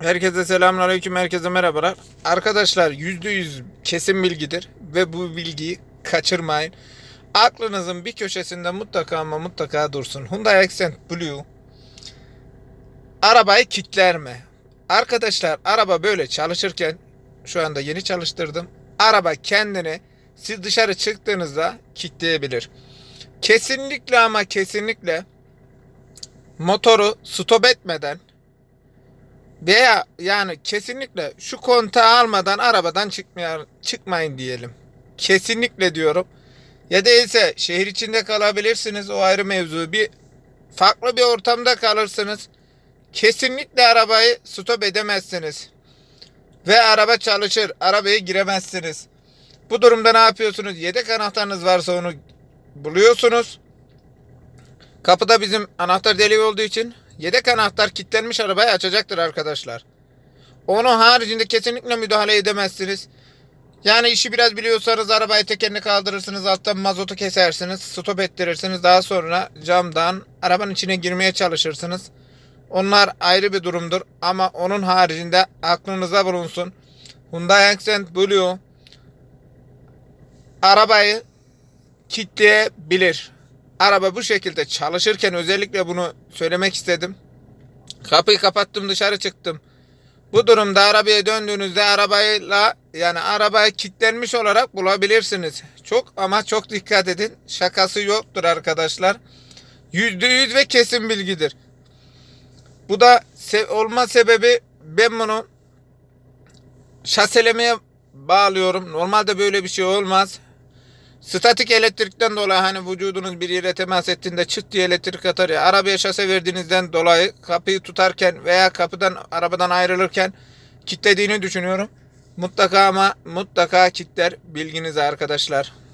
Herkese selamünaleyküm, herkese merhabalar. Arkadaşlar %100 kesin bilgidir ve bu bilgiyi kaçırmayın. Aklınızın bir köşesinde mutlaka ama mutlaka dursun. Hyundai Accent Blue arabayı kitler mi? Arkadaşlar araba böyle çalışırken şu anda yeni çalıştırdım. Araba kendini siz dışarı çıktığınızda kilitleyebilir Kesinlikle ama kesinlikle motoru stop etmeden veya yani kesinlikle şu kontağı almadan arabadan çıkmayın, çıkmayın diyelim. Kesinlikle diyorum. Ya değilse şehir içinde kalabilirsiniz o ayrı mevzu. Bir farklı bir ortamda kalırsınız. Kesinlikle arabayı stop edemezsiniz. Ve araba çalışır. Arabaya giremezsiniz. Bu durumda ne yapıyorsunuz? Yedek anahtarınız varsa onu buluyorsunuz. Kapıda bizim anahtar deliği olduğu için Yedek anahtar kilitlenmiş arabayı açacaktır arkadaşlar. Onun haricinde kesinlikle müdahale edemezsiniz. Yani işi biraz biliyorsanız arabayı tekerini kaldırırsınız, alttan mazotu kesersiniz, stop ettirirsiniz. Daha sonra camdan arabanın içine girmeye çalışırsınız. Onlar ayrı bir durumdur ama onun haricinde aklınıza bulunsun. Hyundai Accent Blue arabayı kitleyebilir. Araba bu şekilde çalışırken özellikle bunu söylemek istedim. Kapıyı kapattım dışarı çıktım. Bu durumda arabaya döndüğünüzde arabayla yani arabaya kilitlenmiş olarak bulabilirsiniz. Çok ama çok dikkat edin. Şakası yoktur arkadaşlar. Yüzde yüz ve kesin bilgidir. Bu da se olma sebebi ben bunu şaselemeye bağlıyorum. Normalde böyle bir şey olmaz. Statik elektrikten dolayı hani vücudunuz bir yere temas ettiğinde çıt diye elektrik atar ya. Arabaya şase verdiğinizden dolayı kapıyı tutarken veya kapıdan arabadan ayrılırken kitlediğini düşünüyorum. Mutlaka ama mutlaka kitler bilginize arkadaşlar.